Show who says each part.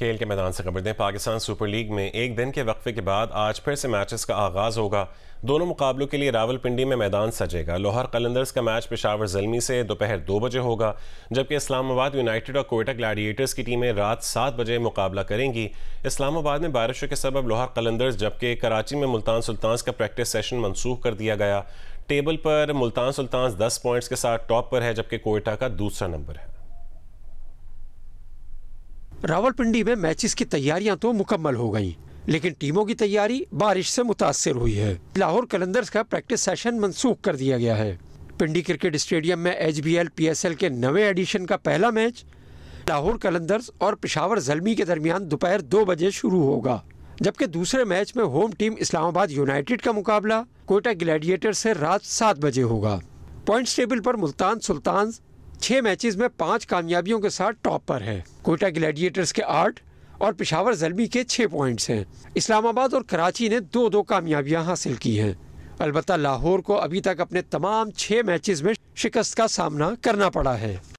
Speaker 1: खेल के मैदान से खबर दें पाकिस्तान सुपर लीग में एक दिन के वक्फे के बाद आज फिर से मैचेस का आगाज होगा दोनों मुकाबलों के लिए रावलपिंडी में मैदान सजेगा लोहार कलंदर्स का मैच पेशावर जलमी से दोपहर दो बजे होगा जबकि इस्लामाबाद यूनाइटेड और कोयटा ग्लैडिएटर्स की टीमें रात सात बजे मुकाबला करेंगी इस्लामाबाद में बारिशों के सबब लोहार कलंदर्स जबकि कराची में मुल्तान सुल्तान्स का प्रैक्टिस सेशन मनसूख कर दिया गया टेबल पर मुल्तान सुल्तान्स दस पॉइंट्स के साथ टॉप पर है जबकि कोयटा का दूसरा नंबर है
Speaker 2: रावलपिंडी में मैचेस की तैयारियां तो मुकम्मल हो गईं, लेकिन टीमों की तैयारी बारिश से मुतासर हुई है लाहौर कलंदर्स का प्रैक्टिस सेशन मनसूख कर दिया गया है पिंडी क्रिकेट स्टेडियम में एच एल के नवे एडिशन का पहला मैच लाहौर कलंदर्स और पिशावर जलमी के दरमियान दोपहर दो बजे शुरू होगा जबकि दूसरे मैच में होम टीम इस्लामाबाद यूनाइटेड का मुकाबला कोयटा ग्लैडिएटर से रात सात बजे होगा पॉइंट्स टेबल पर मुल्तान सुल्तान छः मैचेस में पाँच कामयाबियों के साथ टॉप पर है कोयटा ग्लैडिएटर्स के आठ और पिशावर जलमी के छह पॉइंट्स हैं इस्लामाबाद और कराची ने दो दो कामयाबियां हासिल की हैं अलबत् लाहौर को अभी तक अपने तमाम छः मैचेस में शिकस्त का सामना करना पड़ा है